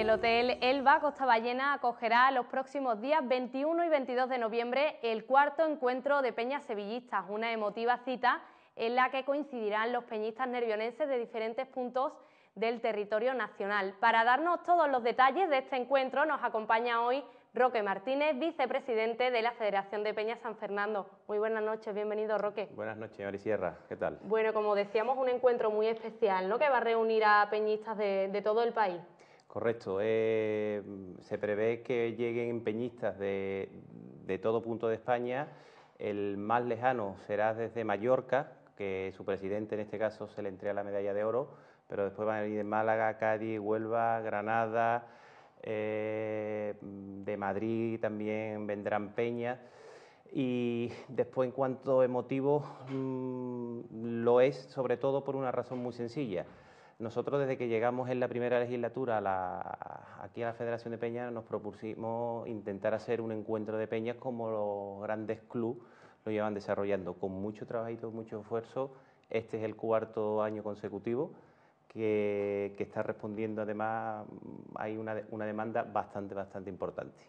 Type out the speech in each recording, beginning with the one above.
el Hotel Elba Costa Ballena acogerá los próximos días 21 y 22 de noviembre el cuarto encuentro de Peñas Sevillistas, una emotiva cita en la que coincidirán los peñistas nervionenses de diferentes puntos del territorio nacional. Para darnos todos los detalles de este encuentro nos acompaña hoy Roque Martínez, vicepresidente de la Federación de Peñas San Fernando. Muy buenas noches, bienvenido Roque. Buenas noches, señor Sierra, ¿qué tal? Bueno, como decíamos, un encuentro muy especial, ¿no? Que va a reunir a peñistas de todo el país. Correcto. Eh, se prevé que lleguen peñistas de, todo punto de España. El más lejano será desde Mallorca, que su presidente en este caso se le entrega la medalla de oro, pero después van a ir de Málaga, Cádiz, Huelva, Granada, eh, de Madrid también vendrán Peña Y después en cuanto emotivo, mm, lo es sobre todo por una razón muy sencilla nosotros desde que llegamos en la primera legislatura aquí a la Federación de Peñas nos propusimos intentar hacer un encuentro de peñas como los grandes clubes lo llevan desarrollando con mucho trabajito, mucho esfuerzo. Este es el cuarto año consecutivo que, está respondiendo además, hay una, una demanda bastante, bastante importante.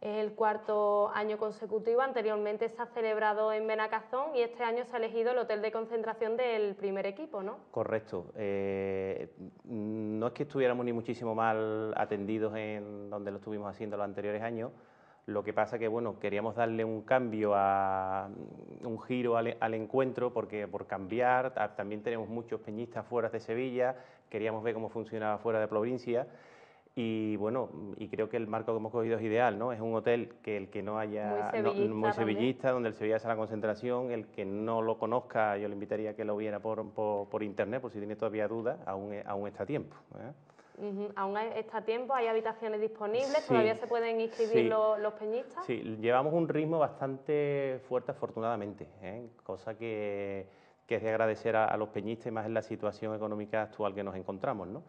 Es el cuarto año consecutivo. Anteriormente se ha celebrado en Benacazón y este año se ha elegido el hotel de concentración del primer equipo, ¿no? Correcto. Eh, no es que estuviéramos ni muchísimo mal atendidos en donde lo estuvimos haciendo los anteriores años. Lo que pasa que, bueno, queríamos darle un cambio, a, un giro al, al, encuentro, porque por cambiar, también tenemos muchos peñistas fuera de Sevilla, queríamos ver cómo funcionaba fuera de provincia y bueno, y creo que el marco que hemos cogido es ideal, ¿no? Es un hotel que el que no haya... Muy sevillista. muy sevillista donde el Sevilla es la concentración. El que no lo conozca, yo le invitaría a que lo viera por, internet, por si tiene todavía dudas, aún, eh, aún está tiempo. ¿eh? Aún está tiempo, hay habitaciones disponibles, todavía se pueden inscribir los, peñistas. Sí, llevamos un ritmo bastante fuerte, afortunadamente, ¿eh? cosa que, es de agradecer a, los peñistas más en la situación económica actual que nos encontramos. ¿no?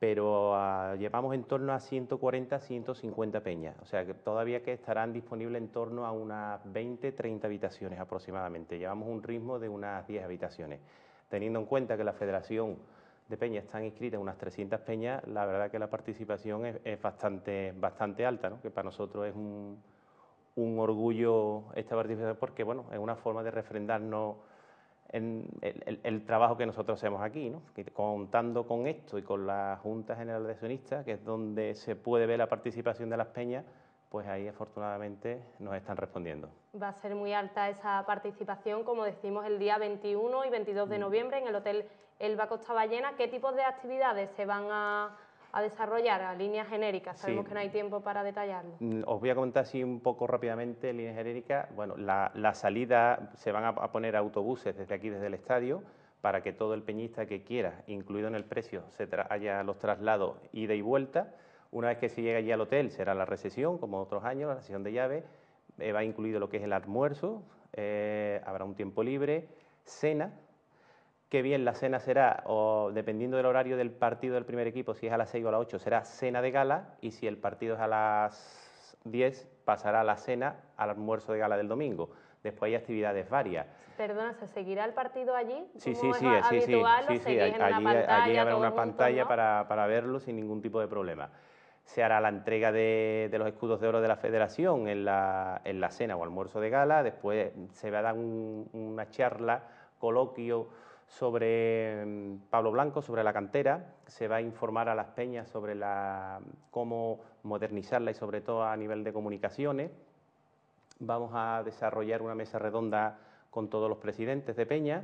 pero ah, llevamos en torno a 140, 150 peñas, o sea que todavía que estarán disponibles en torno a unas 20, 30 habitaciones aproximadamente. Llevamos un ritmo de unas 10 habitaciones. Teniendo en cuenta que la Federación de Peñas están inscritas unas 300 peñas, la verdad que la participación es, bastante, bastante alta, que para nosotros es un, un orgullo esta participación porque bueno, es una forma de refrendarnos el, el, trabajo que nosotros hacemos aquí, ¿no? contando con esto y con la Junta General de Sionistas, que es donde se puede ver la participación de las peñas, pues ahí afortunadamente nos están respondiendo. Va a ser muy alta esa participación, como decimos, el día 21 y 22 de mm. noviembre en el Hotel Elba Costa Ballena. ¿Qué tipos de actividades se van a a desarrollar a líneas genéricas? Sabemos que no hay tiempo para detallarlo. Mm, os voy a comentar así un poco rápidamente líneas genéricas. Bueno, la, salida se van a, poner autobuses desde aquí, desde el estadio, para que todo el peñista que quiera, incluido en el precio, se haya los traslados ida y vuelta. Una vez que se llegue allí al hotel será la recesión, como otros años, la recesión de llave. Eh, va incluido lo que es el almuerzo, eh, habrá un tiempo libre, cena, qué bien la cena será, o dependiendo del horario del partido del primer equipo, si es a las 6 o a las 8, será cena de gala, y si el partido es a las 10, pasará la cena al almuerzo de gala del domingo. Después hay actividades varias. Perdona, ¿se seguirá el partido allí? Sí, sí, sí, sí, sí, sí, sí, allí, habrá una pantalla para, verlo sin ningún tipo de problema se hará la entrega de, de, los escudos de oro de la federación en la, en la cena o almuerzo de gala, después se va a dar una charla, coloquio sobre mm, Pablo Blanco, sobre la cantera, se va a informar a las peñas sobre la, cómo modernizarla y sobre todo a nivel de comunicaciones. Vamos a desarrollar una mesa redonda con todos los presidentes de peña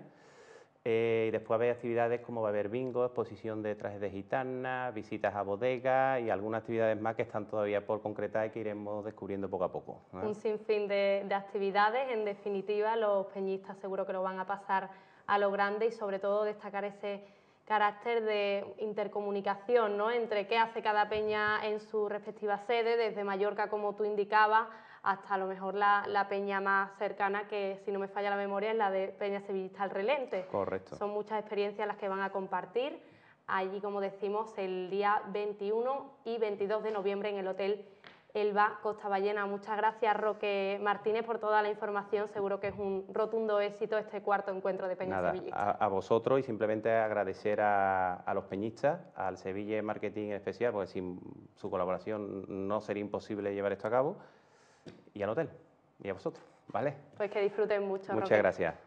eh, y después va haber actividades como va a haber bingo, exposición de trajes de gitana, visitas a bodegas y algunas actividades más que están todavía por concretar y que iremos descubriendo poco a poco. ¿eh? Un sinfín de, de actividades, en definitiva los peñistas seguro que lo van a pasar a lo grande y sobre todo destacar ese carácter de intercomunicación ¿no? entre qué hace cada peña en su respectiva sede, desde Mallorca, como tú indicabas, hasta a lo mejor la, la peña más cercana, que si no me falla la memoria, es la de Peña Sevillista al Relente. Correcto. Son muchas experiencias las que van a compartir allí, como decimos, el día 21 y 22 de noviembre en el Hotel Elba Costa Ballena. Muchas gracias, Roque Martínez, por toda la información. Seguro que es un rotundo éxito este cuarto encuentro de Peña Nada, a, vosotros y simplemente agradecer a, los peñistas, al Sevilla Marketing en especial, porque sin su colaboración no sería imposible llevar esto a cabo, y al hotel, y a vosotros. ¿Vale? Pues que disfruten mucho. Muchas gracias.